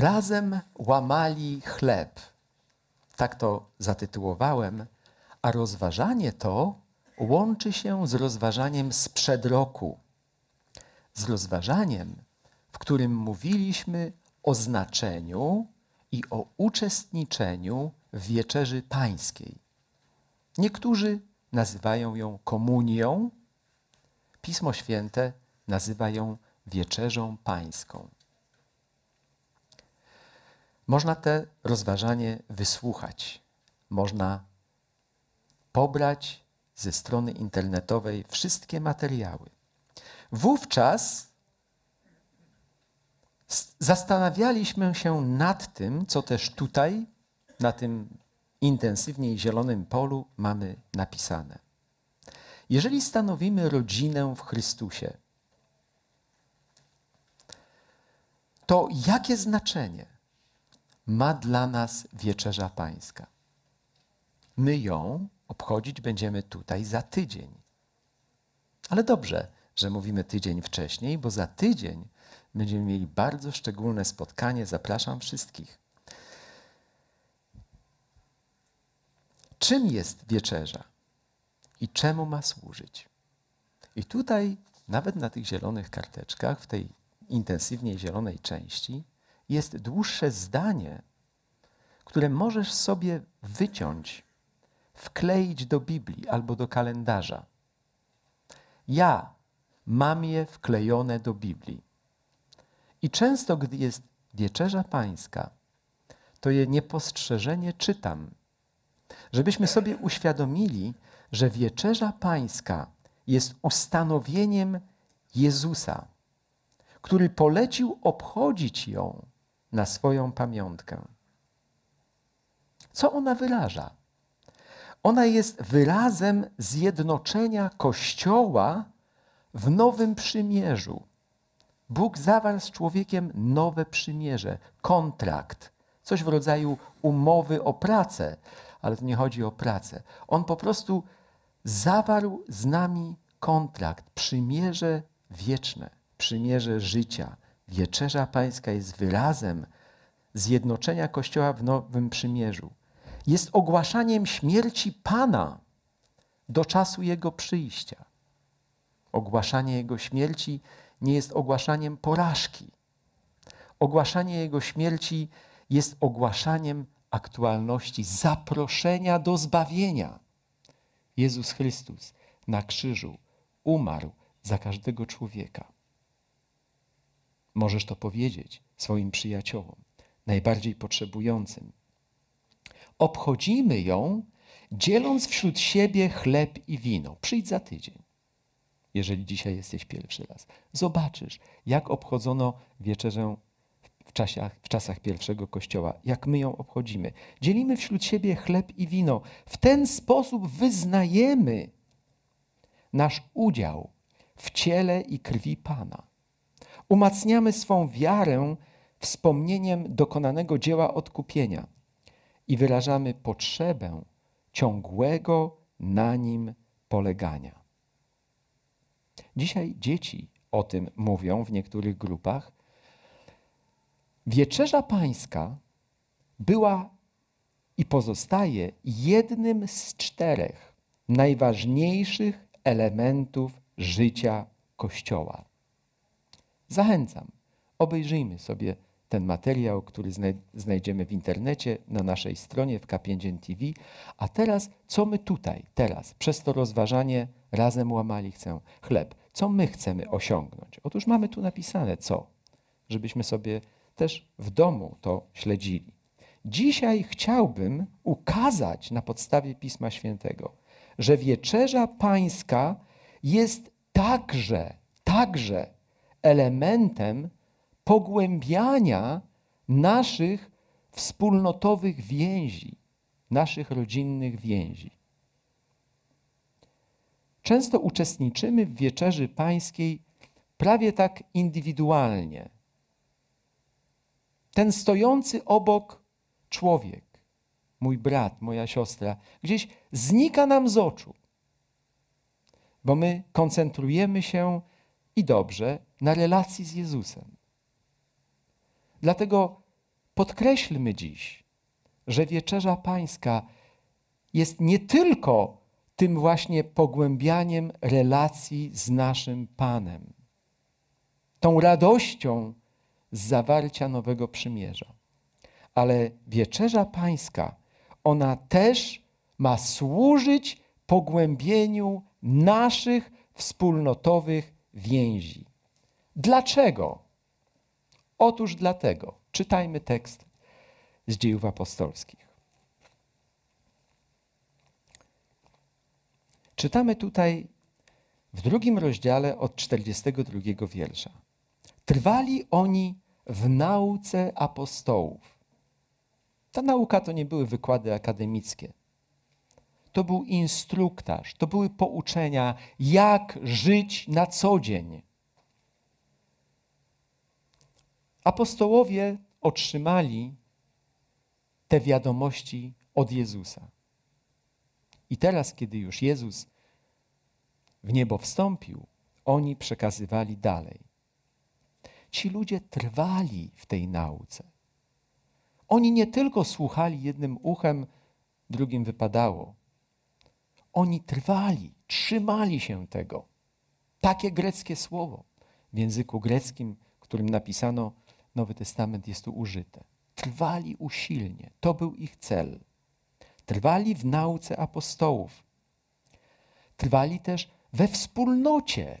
Razem łamali chleb. Tak to zatytułowałem, a rozważanie to łączy się z rozważaniem sprzed roku. Z rozważaniem, w którym mówiliśmy o znaczeniu i o uczestniczeniu w wieczerzy pańskiej. Niektórzy nazywają ją komunią, Pismo Święte nazywa ją wieczerzą pańską. Można te rozważanie wysłuchać, można pobrać ze strony internetowej wszystkie materiały. Wówczas zastanawialiśmy się nad tym, co też tutaj, na tym intensywniej zielonym polu, mamy napisane. Jeżeli stanowimy rodzinę w Chrystusie, to jakie znaczenie ma dla nas wieczerza pańska. My ją obchodzić będziemy tutaj za tydzień. Ale dobrze, że mówimy tydzień wcześniej, bo za tydzień będziemy mieli bardzo szczególne spotkanie. Zapraszam wszystkich. Czym jest wieczerza i czemu ma służyć? I tutaj, nawet na tych zielonych karteczkach, w tej intensywnie zielonej części, jest dłuższe zdanie, które możesz sobie wyciąć, wkleić do Biblii albo do kalendarza. Ja mam je wklejone do Biblii. I często, gdy jest wieczerza pańska, to je niepostrzeżenie czytam, żebyśmy sobie uświadomili, że wieczerza pańska jest ustanowieniem Jezusa, który polecił obchodzić ją na swoją pamiątkę. Co ona wyraża? Ona jest wyrazem zjednoczenia Kościoła w nowym przymierzu. Bóg zawarł z człowiekiem nowe przymierze, kontrakt, coś w rodzaju umowy o pracę, ale to nie chodzi o pracę. On po prostu zawarł z nami kontrakt, przymierze wieczne, przymierze życia, Wieczerza Pańska jest wyrazem zjednoczenia Kościoła w Nowym Przymierzu. Jest ogłaszaniem śmierci Pana do czasu Jego przyjścia. Ogłaszanie Jego śmierci nie jest ogłaszaniem porażki. Ogłaszanie Jego śmierci jest ogłaszaniem aktualności, zaproszenia do zbawienia. Jezus Chrystus na krzyżu umarł za każdego człowieka. Możesz to powiedzieć swoim przyjaciołom, najbardziej potrzebującym. Obchodzimy ją, dzieląc wśród siebie chleb i wino. Przyjdź za tydzień, jeżeli dzisiaj jesteś pierwszy raz. Zobaczysz, jak obchodzono wieczerzę w, czasach, w czasach pierwszego kościoła, jak my ją obchodzimy. Dzielimy wśród siebie chleb i wino. W ten sposób wyznajemy nasz udział w ciele i krwi Pana umacniamy swą wiarę wspomnieniem dokonanego dzieła odkupienia i wyrażamy potrzebę ciągłego na nim polegania. Dzisiaj dzieci o tym mówią w niektórych grupach. Wieczerza Pańska była i pozostaje jednym z czterech najważniejszych elementów życia Kościoła. Zachęcam. Obejrzyjmy sobie ten materiał, który znajdziemy w internecie, na naszej stronie w k TV. A teraz, co my tutaj, teraz, przez to rozważanie razem łamali chcę chleb, co my chcemy osiągnąć? Otóż mamy tu napisane co, żebyśmy sobie też w domu to śledzili. Dzisiaj chciałbym ukazać na podstawie Pisma Świętego, że wieczerza pańska jest także, także elementem pogłębiania naszych wspólnotowych więzi, naszych rodzinnych więzi. Często uczestniczymy w wieczerzy pańskiej prawie tak indywidualnie. Ten stojący obok człowiek, mój brat, moja siostra, gdzieś znika nam z oczu, bo my koncentrujemy się i dobrze na relacji z Jezusem. Dlatego podkreślmy dziś, że wieczerza pańska jest nie tylko tym właśnie pogłębianiem relacji z naszym Panem, tą radością z zawarcia nowego przymierza, ale wieczerza pańska, ona też ma służyć pogłębieniu naszych wspólnotowych więzi. Dlaczego? Otóż dlatego, czytajmy tekst z dziejów apostolskich. Czytamy tutaj w drugim rozdziale od 42 wiersza. Trwali oni w nauce apostołów. Ta nauka to nie były wykłady akademickie to był instruktaż, to były pouczenia, jak żyć na co dzień. Apostołowie otrzymali te wiadomości od Jezusa. I teraz, kiedy już Jezus w niebo wstąpił, oni przekazywali dalej. Ci ludzie trwali w tej nauce. Oni nie tylko słuchali jednym uchem, drugim wypadało. Oni trwali, trzymali się tego. Takie greckie słowo w języku greckim, którym napisano Nowy Testament, jest tu użyte. Trwali usilnie, to był ich cel. Trwali w nauce apostołów. Trwali też we wspólnocie.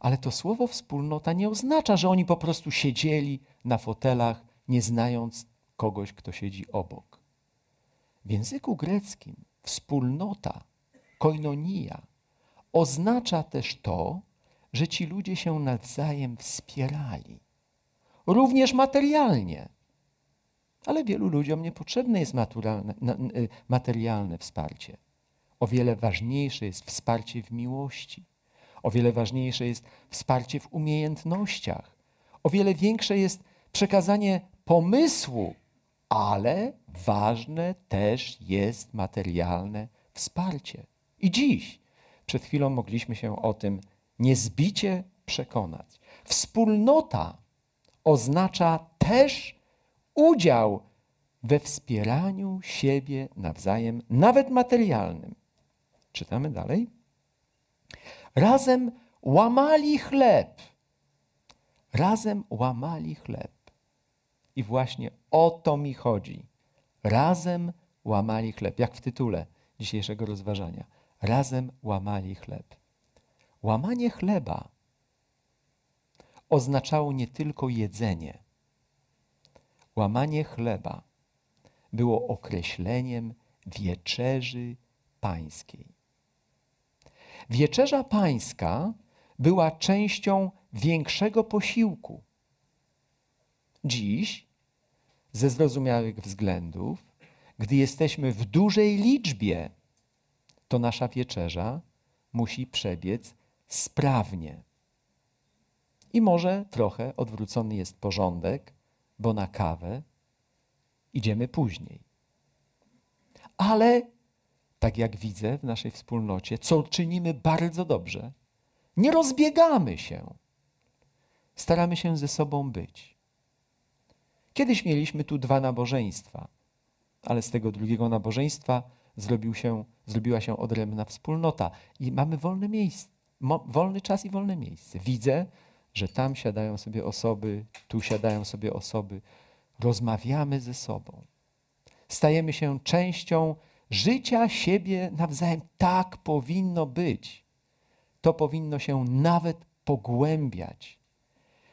Ale to słowo wspólnota nie oznacza, że oni po prostu siedzieli na fotelach, nie znając kogoś, kto siedzi obok. W języku greckim wspólnota, koinonia oznacza też to, że ci ludzie się nawzajem wspierali. Również materialnie. Ale wielu ludziom niepotrzebne jest y, materialne wsparcie. O wiele ważniejsze jest wsparcie w miłości. O wiele ważniejsze jest wsparcie w umiejętnościach. O wiele większe jest przekazanie pomysłu ale ważne też jest materialne wsparcie. I dziś, przed chwilą mogliśmy się o tym niezbicie przekonać. Wspólnota oznacza też udział we wspieraniu siebie nawzajem, nawet materialnym. Czytamy dalej. Razem łamali chleb. Razem łamali chleb. I właśnie o to mi chodzi. Razem łamali chleb, jak w tytule dzisiejszego rozważania. Razem łamali chleb. Łamanie chleba oznaczało nie tylko jedzenie. Łamanie chleba było określeniem wieczerzy pańskiej. Wieczerza pańska była częścią większego posiłku. Dziś ze zrozumiałych względów, gdy jesteśmy w dużej liczbie, to nasza wieczerza musi przebiec sprawnie. I może trochę odwrócony jest porządek, bo na kawę idziemy później. Ale, tak jak widzę w naszej wspólnocie, co czynimy bardzo dobrze, nie rozbiegamy się. Staramy się ze sobą być. Kiedyś mieliśmy tu dwa nabożeństwa, ale z tego drugiego nabożeństwa zrobił się, zrobiła się odrębna wspólnota i mamy wolne miejsce, wolny czas i wolne miejsce. Widzę, że tam siadają sobie osoby, tu siadają sobie osoby. Rozmawiamy ze sobą. Stajemy się częścią życia siebie nawzajem. Tak powinno być. To powinno się nawet pogłębiać.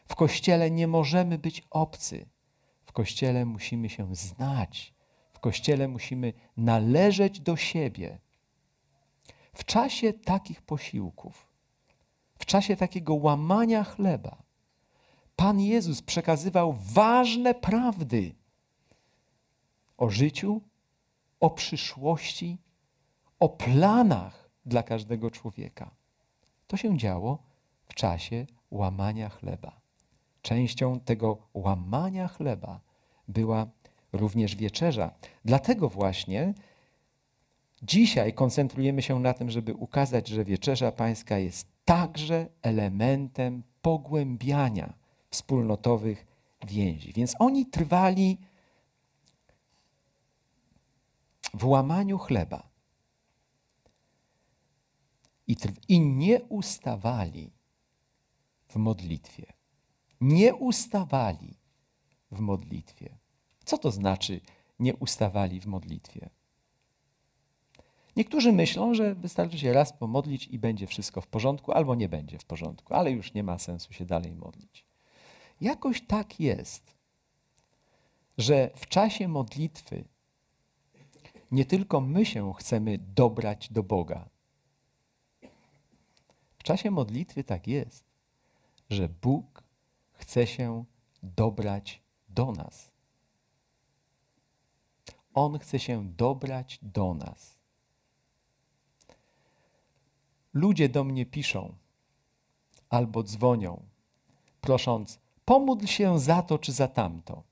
W kościele nie możemy być obcy. Kościele musimy się znać, w Kościele musimy należeć do siebie. W czasie takich posiłków, w czasie takiego łamania chleba, Pan Jezus przekazywał ważne prawdy o życiu, o przyszłości, o planach dla każdego człowieka. To się działo w czasie łamania chleba. Częścią tego łamania chleba była również wieczerza. Dlatego właśnie dzisiaj koncentrujemy się na tym, żeby ukazać, że wieczerza pańska jest także elementem pogłębiania wspólnotowych więzi. Więc oni trwali w łamaniu chleba i, i nie ustawali w modlitwie. Nie ustawali w modlitwie. Co to znaczy nie ustawali w modlitwie? Niektórzy myślą, że wystarczy się raz pomodlić i będzie wszystko w porządku, albo nie będzie w porządku, ale już nie ma sensu się dalej modlić. Jakoś tak jest, że w czasie modlitwy nie tylko my się chcemy dobrać do Boga. W czasie modlitwy tak jest, że Bóg chce się dobrać do nas. On chce się dobrać do nas. Ludzie do mnie piszą albo dzwonią, prosząc: pomódl się za to czy za tamto.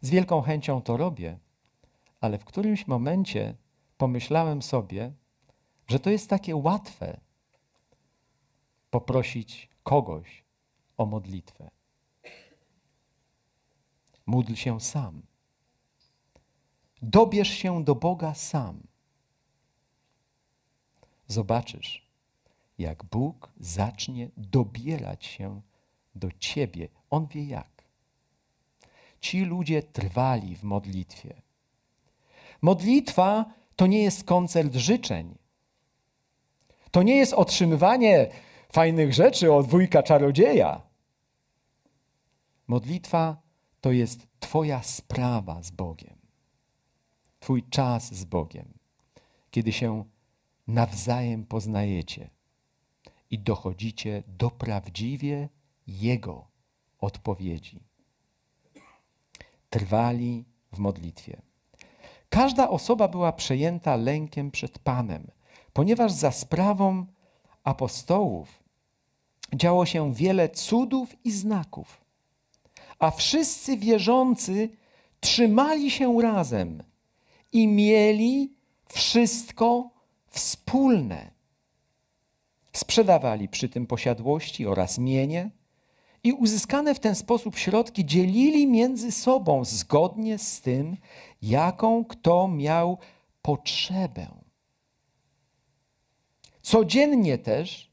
Z wielką chęcią to robię, ale w którymś momencie pomyślałem sobie, że to jest takie łatwe poprosić kogoś o modlitwę. Módl się sam. Dobierz się do Boga sam. Zobaczysz, jak Bóg zacznie dobierać się do ciebie. On wie jak. Ci ludzie trwali w modlitwie. Modlitwa to nie jest koncert życzeń. To nie jest otrzymywanie fajnych rzeczy od wujka czarodzieja. Modlitwa to jest Twoja sprawa z Bogiem, Twój czas z Bogiem, kiedy się nawzajem poznajecie i dochodzicie do prawdziwie Jego odpowiedzi. Trwali w modlitwie. Każda osoba była przejęta lękiem przed Panem, ponieważ za sprawą apostołów działo się wiele cudów i znaków a wszyscy wierzący trzymali się razem i mieli wszystko wspólne. Sprzedawali przy tym posiadłości oraz mienie i uzyskane w ten sposób środki dzielili między sobą zgodnie z tym, jaką kto miał potrzebę. Codziennie też,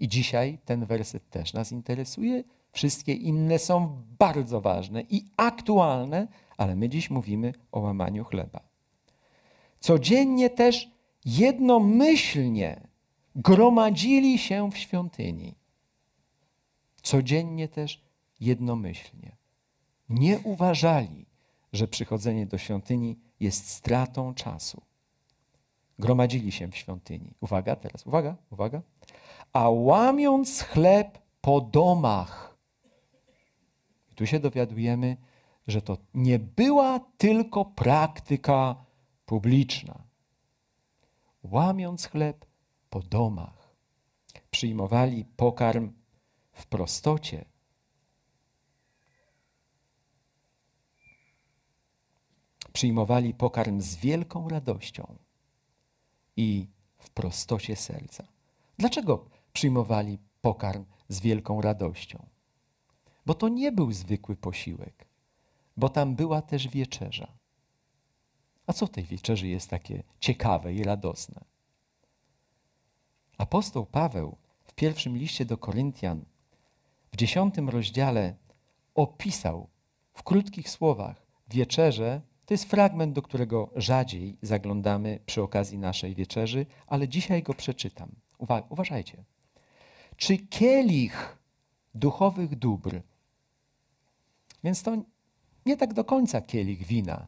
i dzisiaj ten werset też nas interesuje, Wszystkie inne są bardzo ważne i aktualne, ale my dziś mówimy o łamaniu chleba. Codziennie też jednomyślnie gromadzili się w świątyni. Codziennie też jednomyślnie. Nie uważali, że przychodzenie do świątyni jest stratą czasu. Gromadzili się w świątyni. Uwaga teraz, uwaga, uwaga. A łamiąc chleb po domach tu się dowiadujemy, że to nie była tylko praktyka publiczna. Łamiąc chleb po domach, przyjmowali pokarm w prostocie. Przyjmowali pokarm z wielką radością i w prostocie serca. Dlaczego przyjmowali pokarm z wielką radością? bo to nie był zwykły posiłek, bo tam była też wieczerza. A co w tej wieczerzy jest takie ciekawe i radosne? Apostoł Paweł w pierwszym liście do Koryntian w dziesiątym rozdziale opisał w krótkich słowach wieczerzę. To jest fragment, do którego rzadziej zaglądamy przy okazji naszej wieczerzy, ale dzisiaj go przeczytam. Uwa uważajcie. Czy kielich duchowych dóbr więc to nie tak do końca kielich wina.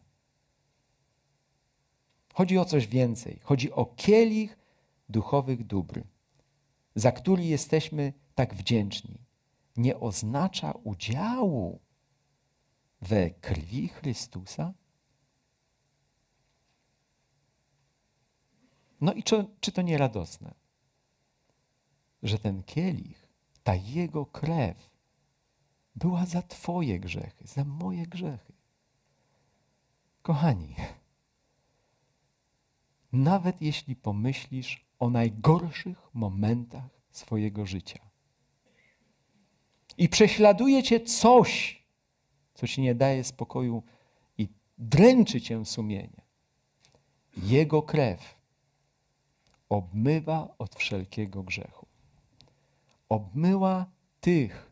Chodzi o coś więcej. Chodzi o kielich duchowych dóbr, za który jesteśmy tak wdzięczni. Nie oznacza udziału we krwi Chrystusa? No i czy, czy to nie radosne, że ten kielich, ta jego krew była za Twoje grzechy, za moje grzechy. Kochani, nawet jeśli pomyślisz o najgorszych momentach swojego życia i prześladuje Cię coś, co Ci nie daje spokoju i dręczy Cię sumienie, Jego krew obmywa od wszelkiego grzechu. Obmyła tych,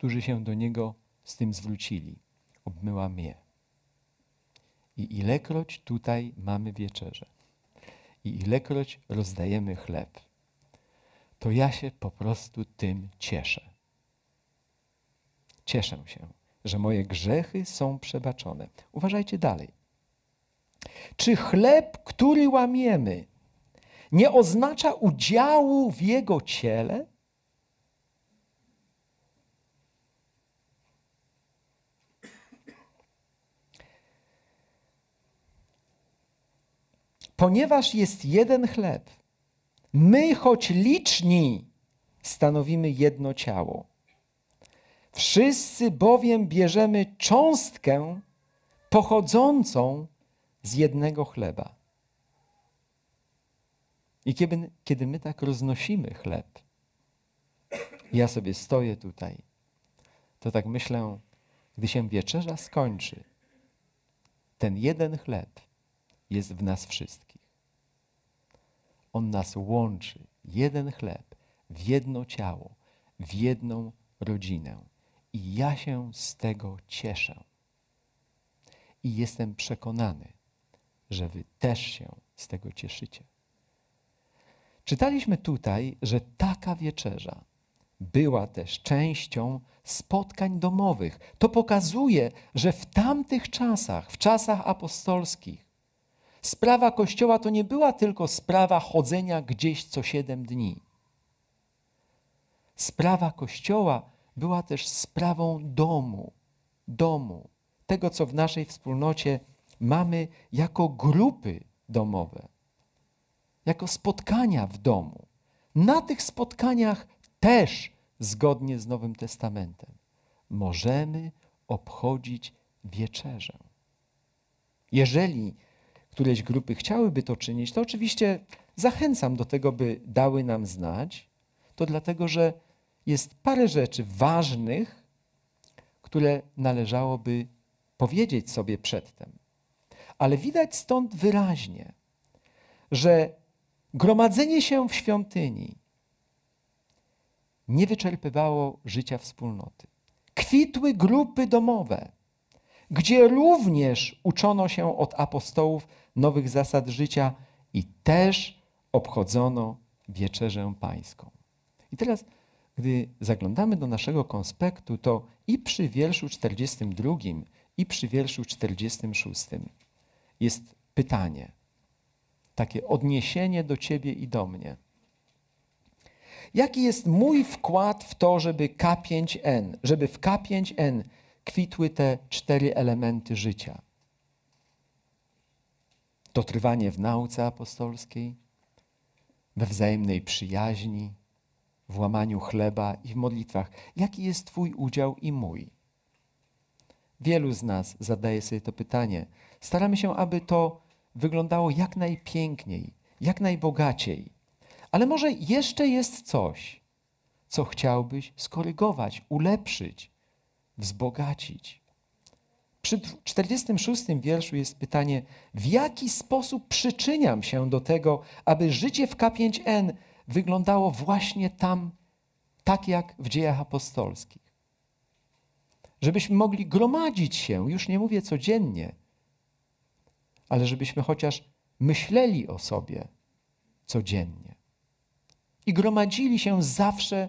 którzy się do Niego z tym zwrócili. obmyła mnie. I ilekroć tutaj mamy wieczerze, i ilekroć rozdajemy chleb, to ja się po prostu tym cieszę. Cieszę się, że moje grzechy są przebaczone. Uważajcie dalej. Czy chleb, który łamiemy, nie oznacza udziału w jego ciele? ponieważ jest jeden chleb, my, choć liczni, stanowimy jedno ciało. Wszyscy bowiem bierzemy cząstkę pochodzącą z jednego chleba. I kiedy, kiedy my tak roznosimy chleb, ja sobie stoję tutaj, to tak myślę, gdy się wieczerza skończy, ten jeden chleb jest w nas wszystkich. On nas łączy, jeden chleb, w jedno ciało, w jedną rodzinę. I ja się z tego cieszę. I jestem przekonany, że Wy też się z tego cieszycie. Czytaliśmy tutaj, że taka wieczerza była też częścią spotkań domowych. To pokazuje, że w tamtych czasach, w czasach apostolskich, sprawa Kościoła to nie była tylko sprawa chodzenia gdzieś co siedem dni. Sprawa Kościoła była też sprawą domu, domu, tego co w naszej wspólnocie mamy jako grupy domowe, jako spotkania w domu. Na tych spotkaniach też, zgodnie z Nowym Testamentem, możemy obchodzić wieczerzę. Jeżeli któreś grupy chciałyby to czynić, to oczywiście zachęcam do tego, by dały nam znać. To dlatego, że jest parę rzeczy ważnych, które należałoby powiedzieć sobie przedtem. Ale widać stąd wyraźnie, że gromadzenie się w świątyni nie wyczerpywało życia wspólnoty. Kwitły grupy domowe gdzie również uczono się od apostołów nowych zasad życia i też obchodzono wieczerzę pańską. I teraz, gdy zaglądamy do naszego konspektu, to i przy wierszu 42, i przy wierszu 46 jest pytanie, takie odniesienie do Ciebie i do mnie. Jaki jest mój wkład w to, żeby K5N, żeby w K5N kwitły te cztery elementy życia. Dotrwanie w nauce apostolskiej, we wzajemnej przyjaźni, w łamaniu chleba i w modlitwach. Jaki jest Twój udział i mój? Wielu z nas zadaje sobie to pytanie. Staramy się, aby to wyglądało jak najpiękniej, jak najbogaciej. Ale może jeszcze jest coś, co chciałbyś skorygować, ulepszyć, wzbogacić. Przy 46 wierszu jest pytanie, w jaki sposób przyczyniam się do tego, aby życie w K5N wyglądało właśnie tam, tak jak w dziejach apostolskich. Żebyśmy mogli gromadzić się, już nie mówię codziennie, ale żebyśmy chociaż myśleli o sobie codziennie i gromadzili się zawsze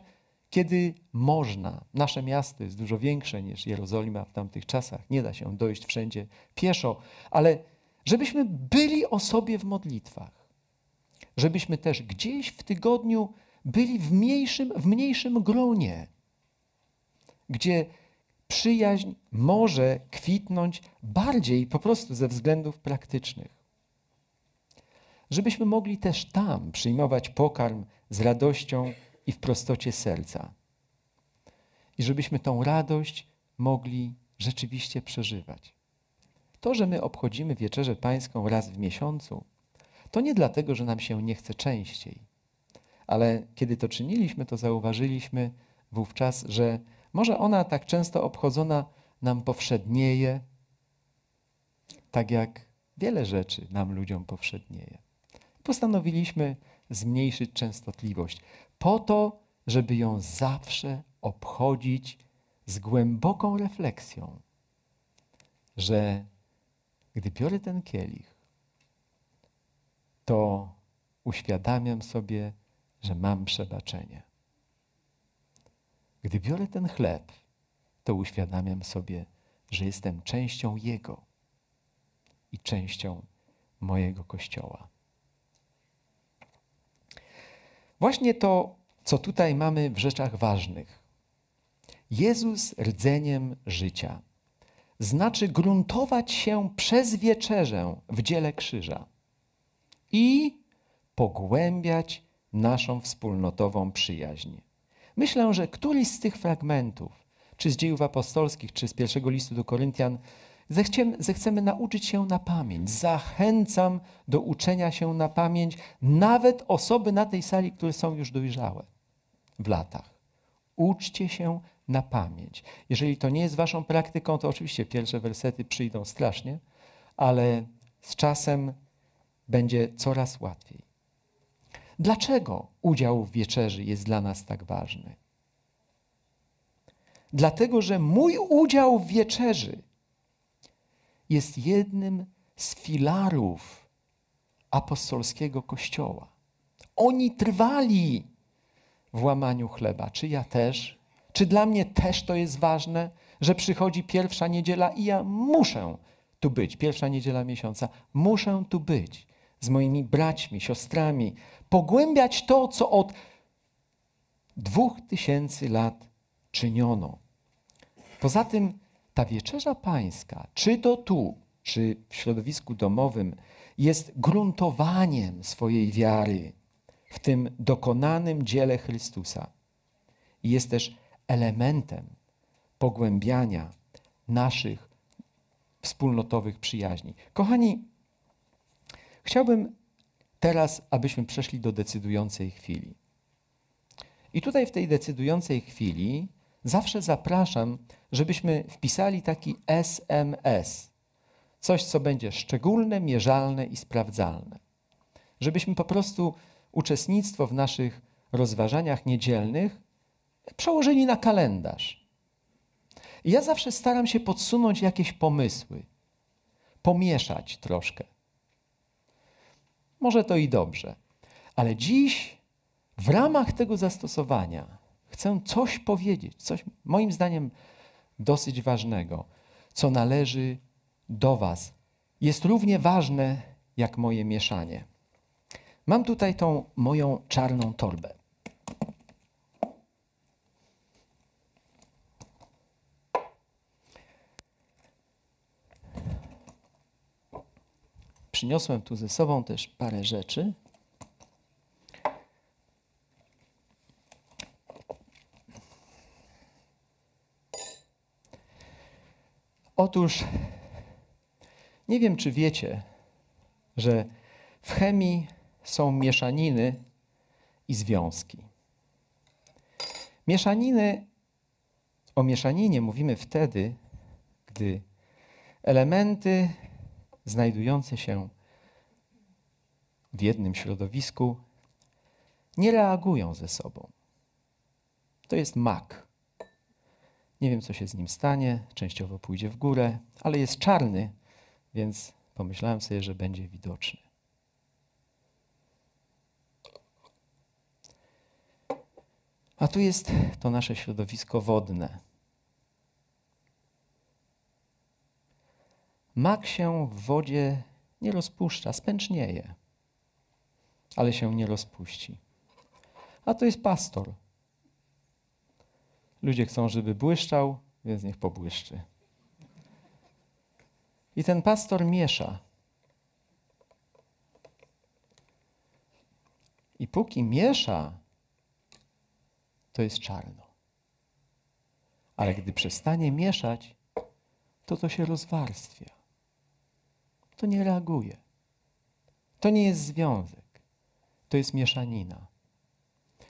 kiedy można. Nasze miasto jest dużo większe niż Jerozolima w tamtych czasach. Nie da się dojść wszędzie pieszo, ale żebyśmy byli o sobie w modlitwach. Żebyśmy też gdzieś w tygodniu byli w mniejszym, w mniejszym gronie, gdzie przyjaźń może kwitnąć bardziej po prostu ze względów praktycznych. Żebyśmy mogli też tam przyjmować pokarm z radością i w prostocie serca. I żebyśmy tą radość mogli rzeczywiście przeżywać. To, że my obchodzimy wieczerzę pańską raz w miesiącu, to nie dlatego, że nam się nie chce częściej, ale kiedy to czyniliśmy, to zauważyliśmy wówczas, że może ona tak często obchodzona nam powszednieje, tak jak wiele rzeczy nam ludziom powszednieje. Postanowiliśmy zmniejszyć częstotliwość po to, żeby ją zawsze obchodzić z głęboką refleksją, że gdy biorę ten kielich, to uświadamiam sobie, że mam przebaczenie. Gdy biorę ten chleb, to uświadamiam sobie, że jestem częścią Jego i częścią mojego Kościoła. Właśnie to, co tutaj mamy w rzeczach ważnych. Jezus rdzeniem życia znaczy gruntować się przez wieczerzę w dziele krzyża i pogłębiać naszą wspólnotową przyjaźń. Myślę, że któryś z tych fragmentów, czy z dziejów apostolskich, czy z pierwszego listu do Koryntian, zechcemy nauczyć się na pamięć. Zachęcam do uczenia się na pamięć nawet osoby na tej sali, które są już dojrzałe w latach. Uczcie się na pamięć. Jeżeli to nie jest waszą praktyką, to oczywiście pierwsze wersety przyjdą strasznie, ale z czasem będzie coraz łatwiej. Dlaczego udział w wieczerzy jest dla nas tak ważny? Dlatego, że mój udział w wieczerzy jest jednym z filarów apostolskiego kościoła. Oni trwali w łamaniu chleba. Czy ja też? Czy dla mnie też to jest ważne, że przychodzi pierwsza niedziela i ja muszę tu być? Pierwsza niedziela miesiąca. Muszę tu być z moimi braćmi, siostrami, pogłębiać to, co od dwóch tysięcy lat czyniono. Poza tym ta wieczerza pańska, czy to tu, czy w środowisku domowym, jest gruntowaniem swojej wiary w tym dokonanym dziele Chrystusa. I jest też elementem pogłębiania naszych wspólnotowych przyjaźni. Kochani, chciałbym teraz, abyśmy przeszli do decydującej chwili. I tutaj w tej decydującej chwili zawsze zapraszam, żebyśmy wpisali taki SMS. Coś, co będzie szczególne, mierzalne i sprawdzalne. Żebyśmy po prostu uczestnictwo w naszych rozważaniach niedzielnych przełożyli na kalendarz. I ja zawsze staram się podsunąć jakieś pomysły, pomieszać troszkę. Może to i dobrze, ale dziś w ramach tego zastosowania Chcę coś powiedzieć, coś moim zdaniem dosyć ważnego, co należy do Was. Jest równie ważne jak moje mieszanie. Mam tutaj tą moją czarną torbę. Przyniosłem tu ze sobą też parę rzeczy. Otóż nie wiem, czy wiecie, że w chemii są mieszaniny i związki. Mieszaniny, o mieszaninie mówimy wtedy, gdy elementy znajdujące się w jednym środowisku nie reagują ze sobą. To jest mak. Nie wiem, co się z nim stanie, częściowo pójdzie w górę, ale jest czarny, więc pomyślałem sobie, że będzie widoczny. A tu jest to nasze środowisko wodne. Mak się w wodzie nie rozpuszcza, spęcznieje, ale się nie rozpuści. A to jest pastor. Ludzie chcą, żeby błyszczał, więc niech pobłyszczy. I ten pastor miesza. I póki miesza, to jest czarno. Ale gdy przestanie mieszać, to to się rozwarstwia. To nie reaguje. To nie jest związek. To jest mieszanina.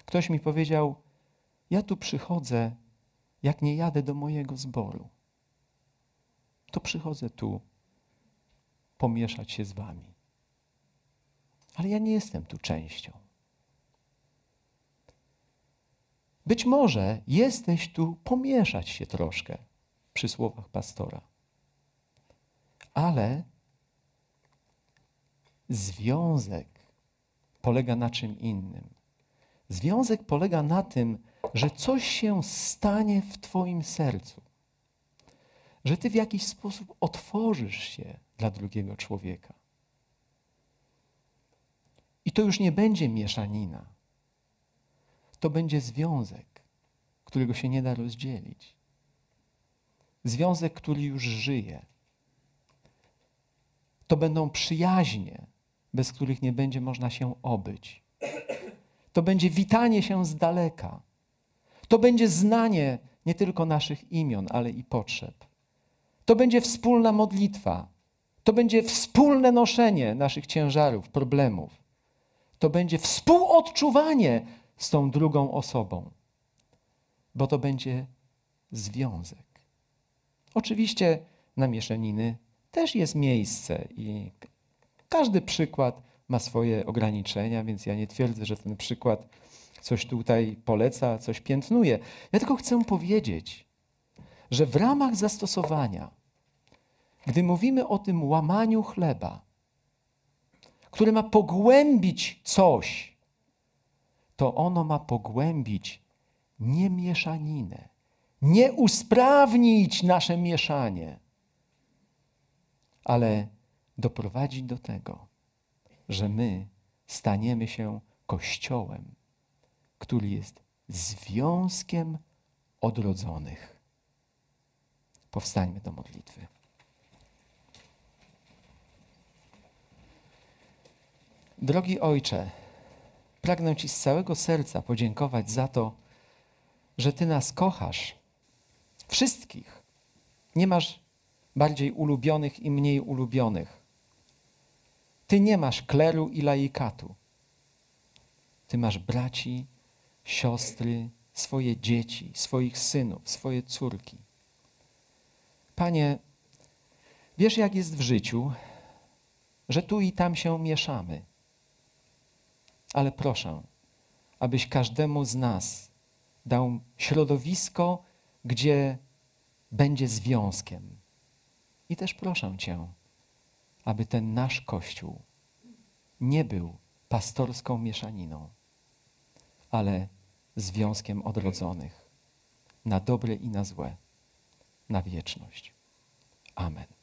Ktoś mi powiedział: Ja tu przychodzę jak nie jadę do mojego zboru, to przychodzę tu pomieszać się z wami. Ale ja nie jestem tu częścią. Być może jesteś tu pomieszać się troszkę przy słowach pastora, ale związek polega na czym innym. Związek polega na tym, że coś się stanie w Twoim sercu, że Ty w jakiś sposób otworzysz się dla drugiego człowieka. I to już nie będzie mieszanina, to będzie związek, którego się nie da rozdzielić. Związek, który już żyje. To będą przyjaźnie, bez których nie będzie można się obyć. To będzie witanie się z daleka. To będzie znanie nie tylko naszych imion, ale i potrzeb. To będzie wspólna modlitwa. To będzie wspólne noszenie naszych ciężarów, problemów. To będzie współodczuwanie z tą drugą osobą, bo to będzie związek. Oczywiście na mieszaniny też jest miejsce i każdy przykład ma swoje ograniczenia, więc ja nie twierdzę, że ten przykład coś tutaj poleca, coś piętnuje. Ja tylko chcę powiedzieć, że w ramach zastosowania, gdy mówimy o tym łamaniu chleba, które ma pogłębić coś, to ono ma pogłębić nie mieszaninę, nie usprawnić nasze mieszanie, ale doprowadzić do tego, że my staniemy się Kościołem który jest związkiem odrodzonych. Powstańmy do modlitwy. Drogi Ojcze, pragnę Ci z całego serca podziękować za to, że Ty nas kochasz. Wszystkich. Nie masz bardziej ulubionych i mniej ulubionych. Ty nie masz kleru i laikatu. Ty masz braci siostry, swoje dzieci, swoich synów, swoje córki. Panie, wiesz jak jest w życiu, że tu i tam się mieszamy. Ale proszę, abyś każdemu z nas dał środowisko, gdzie będzie związkiem. I też proszę Cię, aby ten nasz Kościół nie był pastorską mieszaniną ale związkiem odrodzonych na dobre i na złe, na wieczność. Amen.